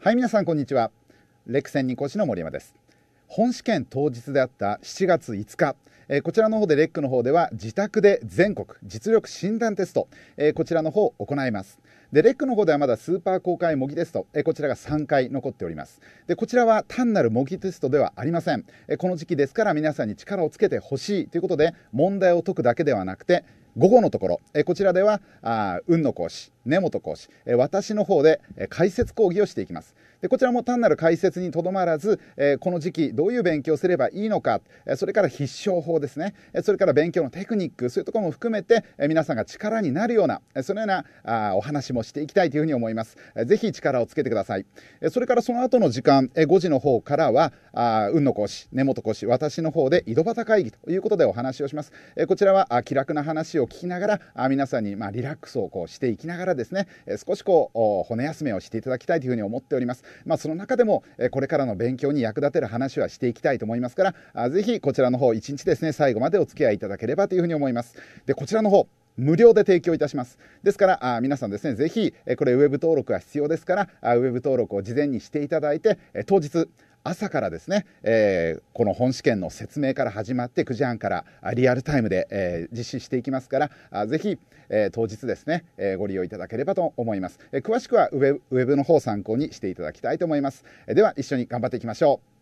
はい、皆さん、こんにちは。レクセンニコの森山です。本試験当日であった7月5日、えー、こちらの方でレックの方では自宅で全国実力診断テスト、えー、こちらの方を行います。で、レックの方ではまだスーパー公開模擬テスト、えこちらが3回残っております。で、こちらは単なる模擬テストではありません。えこの時期ですから皆さんに力をつけてほしいということで、問題を解くだけではなくて、午後のところ、えこちらでは、あ運の講師、根本講師、え私の方で、え解説講義をしていきます。でこちらも単なる解説にとどまらず、えー、この時期どういう勉強すればいいのか、えそれから必勝法ですね、えそれから勉強のテクニックそういうところも含めて、え皆さんが力になるような、えそのようなあお話もしていきたいというふうに思います、えー、ぜひ力をつけてください、えそれからその後の時間、え5時の方からはあ運の講師根本講師私の方で井戸端会議ということでお話をします、えこちらはあ気楽な話を聞きながらあ皆さんに、まあ、リラックスをこうしていきながらですね、え少しこう骨休めをしていただきたいというふうに思っておりますまあ、その中でも、えこれからの勉強に役立てる話はしていきたいと思いますからあぜひこちらの方一日ですね最後までお付き合いいただければというふうに思いますでこちらの方無料で提供いたします。ですから、あ皆さんですね、ぜひ、えこれ、ウェブ登録が必要ですから、あウェブ登録を事前にしていただいて、え当日、朝からですね、えー、この本試験の説明から始まって9時半からリアルタイムで、えー、実施していきますから、あぜひ、えー、当日ですね、えー、ご利用いただければと思います。えー、詳しくはウェブウェブの方を参考にしていただきたいと思います。えでは一緒に頑張っていきましょう。